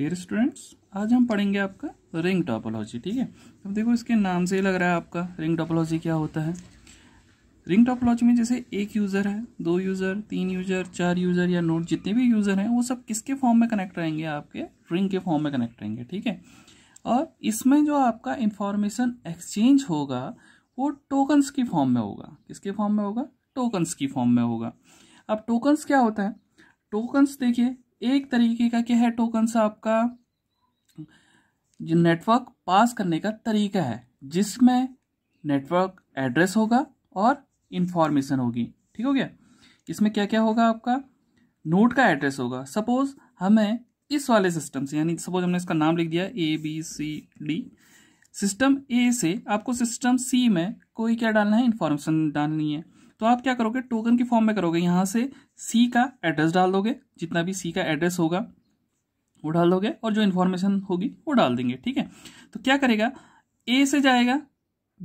Dear students आज हम पढ़ेंगे आपका रिंग टॉपोलॉजी ठीक है अब देखो इसके नाम से ही लग रहा है आपका रिंग टॉपोलॉजी क्या होता है रिंग टॉपोलॉजी में जैसे एक यूज़र है दो यूज़र तीन यूज़र चार यूज़र या नोट जितने भी यूज़र हैं वो सब किसके फॉर्म में कनेक्ट रहेंगे आपके रिंग के फॉर्म में कनेक्ट रहेंगे ठीक है और इसमें जो आपका इंफॉर्मेशन एक्सचेंज होगा वो टोकन्स की फॉर्म में होगा किसके फॉर्म में होगा टोकन्स की फॉर्म में होगा अब टोकन्स क्या होता है टोकन्स देखिए एक तरीके का क्या है टोकन सा आपका जो नेटवर्क पास करने का तरीका है जिसमें नेटवर्क एड्रेस होगा और इंफॉर्मेशन होगी ठीक हो गया इसमें क्या क्या होगा आपका नोड का एड्रेस होगा सपोज हमें इस वाले सिस्टम से यानी सपोज हमने इसका नाम लिख दिया A B C D system A से आपको सिस्टम सी में कोई क्या डालना है इन्फॉर्मेशन डालनी है तो आप क्या करोगे टोकन की फॉर्म में करोगे यहाँ से सी का एड्रेस डाल दोगे जितना भी सी का एड्रेस होगा वो डाल दोगे और जो इन्फॉर्मेशन होगी वो डाल देंगे ठीक है तो क्या करेगा ए से जाएगा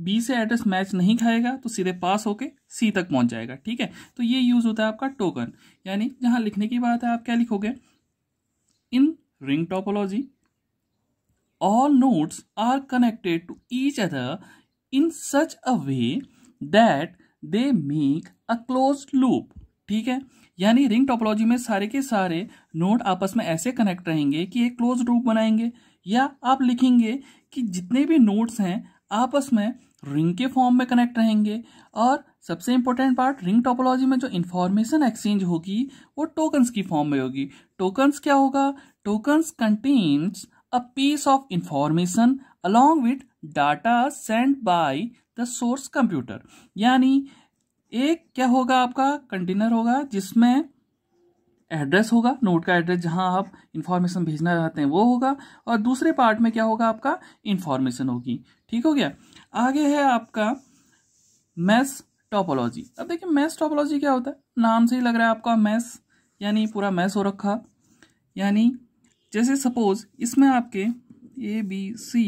बी से एड्रेस मैच नहीं खाएगा तो सीधे पास होके सी तक पहुंच जाएगा ठीक है तो ये यूज होता है आपका टोकन यानी जहां लिखने की बात है आप क्या लिखोगे in ring topology all nodes are connected to each other in such a way that they make a close loop ठीक है यानी रिंग टोपोलॉजी में सारे के सारे नोड आपस में ऐसे कनेक्ट रहेंगे कि एक क्लोज लूप बनाएंगे या आप लिखेंगे कि जितने भी नोड्स हैं आपस में रिंग के फॉर्म में कनेक्ट रहेंगे और सबसे इंपॉर्टेंट पार्ट रिंग टोपोलॉजी में जो इन्फॉर्मेशन एक्सचेंज होगी वो टोकन्स की फॉर्म में होगी टोकन्स क्या होगा tokens contains a piece of information along with data send by the source computer यानी एक क्या होगा आपका कंटेनर होगा जिसमें एड्रेस होगा नोट का एड्रेस जहां आप इंफॉर्मेशन भेजना चाहते हैं वो होगा और दूसरे पार्ट में क्या होगा आपका इंफॉर्मेशन होगी ठीक हो गया आगे है आपका मैस टॉपोलॉजी अब देखिए मैस टॉपोलॉजी क्या होता है नाम से ही लग रहा है आपका मैस यानी पूरा मैस हो रखा यानी जैसे सपोज इसमें आपके ए बी सी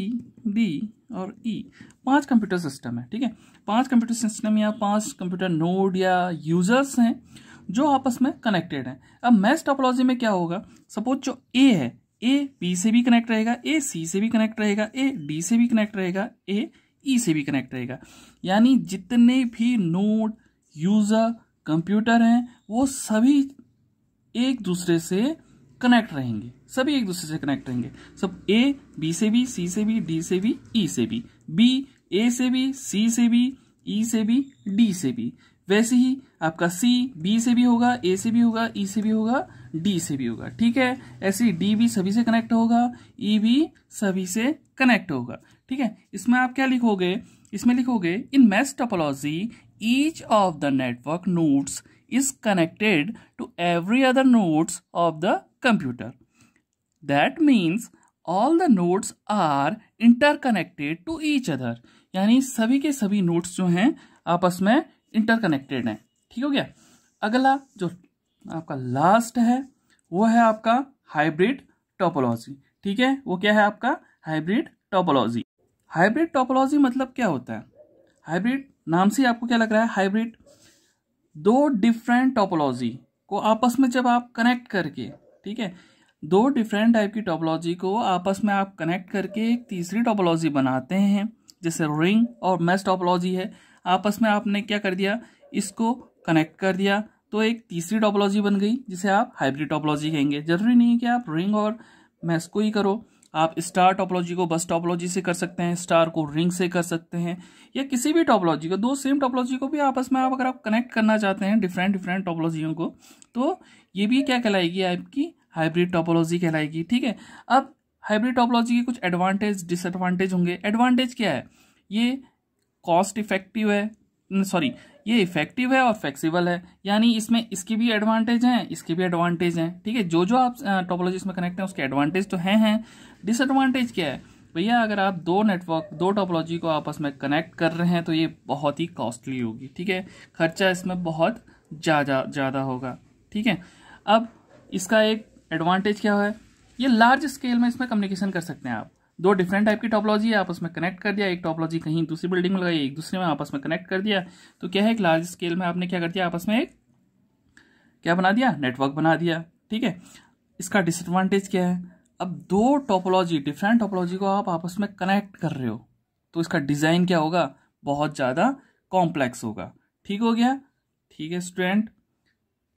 डी और ई e. पांच कंप्यूटर सिस्टम है ठीक है पांच कंप्यूटर सिस्टम या पांच कंप्यूटर नोड या यूजर्स हैं जो आपस में कनेक्टेड हैं अब मैच टॉपोलॉजी में क्या होगा सपोज जो ए है ए बी से भी कनेक्ट रहेगा ए सी से भी कनेक्ट रहेगा ए डी से भी कनेक्ट रहेगा ए ई e से भी कनेक्ट रहेगा यानी जितने भी नोड यूजर कंप्यूटर हैं वो सभी एक दूसरे से कनेक्ट रहेंगे सभी एक दूसरे से कनेक्ट रहेंगे सब ए बी से भी सी से भी डी से भी ई e से भी बी ए से भी सी से भी ई e से भी डी से भी वैसे ही आपका सी बी से भी होगा ए से भी होगा ई e से भी होगा डी से भी होगा ठीक है ऐसे ही डी भी सभी से कनेक्ट होगा ई e भी सभी से कनेक्ट होगा ठीक है इसमें आप क्या लिखोगे इसमें लिखोगे in mesh topology each of the network nodes is connected to every other nodes of the computer that means all the nodes are interconnected to each other यानी सभी के सभी नोट्स जो हैं आपस में इंटरकनेक्टेड हैं ठीक हो गया अगला जो आपका लास्ट है वो है आपका हाइब्रिड टोपोलॉजी ठीक है वो क्या है आपका हाइब्रिड टोपोलॉजी हाइब्रिड टोपोलॉजी मतलब क्या होता है हाइब्रिड नाम से आपको क्या लग रहा है हाइब्रिड दो डिफरेंट टोपोलॉजी को आपस में जब आप कनेक्ट करके ठीक है दो डिफरेंट टाइप की टोपोलॉजी को आपस में आप कनेक्ट करके एक तीसरी टोपोलॉजी बनाते हैं जैसे रिंग और मेस टोपोलॉजी है आपस में आपने क्या कर दिया इसको कनेक्ट कर दिया तो एक तीसरी टोपोलॉजी बन गई जिसे आप हाइब्रिड टोपोलॉजी कहेंगे जरूरी नहीं है कि आप रिंग और मैस को ही करो आप स्टार टोपोलॉजी को बस टोपोलॉजी से कर सकते हैं स्टार को रिंग से कर सकते हैं या किसी भी टोपोलॉजी को दो सेम टोपोलॉजी को भी आपस में आप अगर आप कनेक्ट करना चाहते हैं डिफरेंट डिफरेंट टोपोलॉजियों को तो ये भी क्या कहलाएगी आपकी हाइब्रिड टोपोलॉजी कहलाएगी ठीक है अब हाइब्रिड टोपोलॉजी के कुछ एडवांटेज डिसएडवांटेज होंगे एडवांटेज क्या है ये कॉस्ट इफेक्टिव है सॉरी ये इफेक्टिव है और फ्लेक्सिबल है यानी इसमें इसकी भी एडवांटेज हैं इसके भी एडवांटेज हैं ठीक है जो जो आप टोपोलॉजी इसमें कनेक्ट हैं उसके एडवांटेज तो हैं हैं डिसएडवांटेज क्या है भैया अगर आप दो नेटवर्क दो टोपोलॉजी को आपस में कनेक्ट कर रहे हैं तो ये बहुत ही कॉस्टली होगी ठीक है खर्चा इसमें बहुत ज़्यादा ज़्यादा होगा ठीक है अब इसका एक एडवांटेज क्या है ये लार्ज स्केल में इसमें कम्युनिकेशन कर सकते हैं आप दो डिफरेंट टाइप की टॉपोलॉजी है आपस में कनेक्ट कर दिया एक टॉपोलॉजी कहीं दूसरी बिल्डिंग में लगाई एक दूसरे में आपस में कनेक्ट कर दिया तो क्या है एक लार्ज स्केल में आपने क्या कर दिया आपस में एक क्या बना दिया नेटवर्क बना दिया ठीक है इसका डिसएडवांटेज क्या है अब दो टॉपोलॉजी डिफरेंट टॉपोलॉजी को आप आपस में कनेक्ट कर रहे हो तो इसका डिज़ाइन क्या होगा बहुत ज़्यादा कॉम्प्लेक्स होगा ठीक हो गया ठीक है स्टूडेंट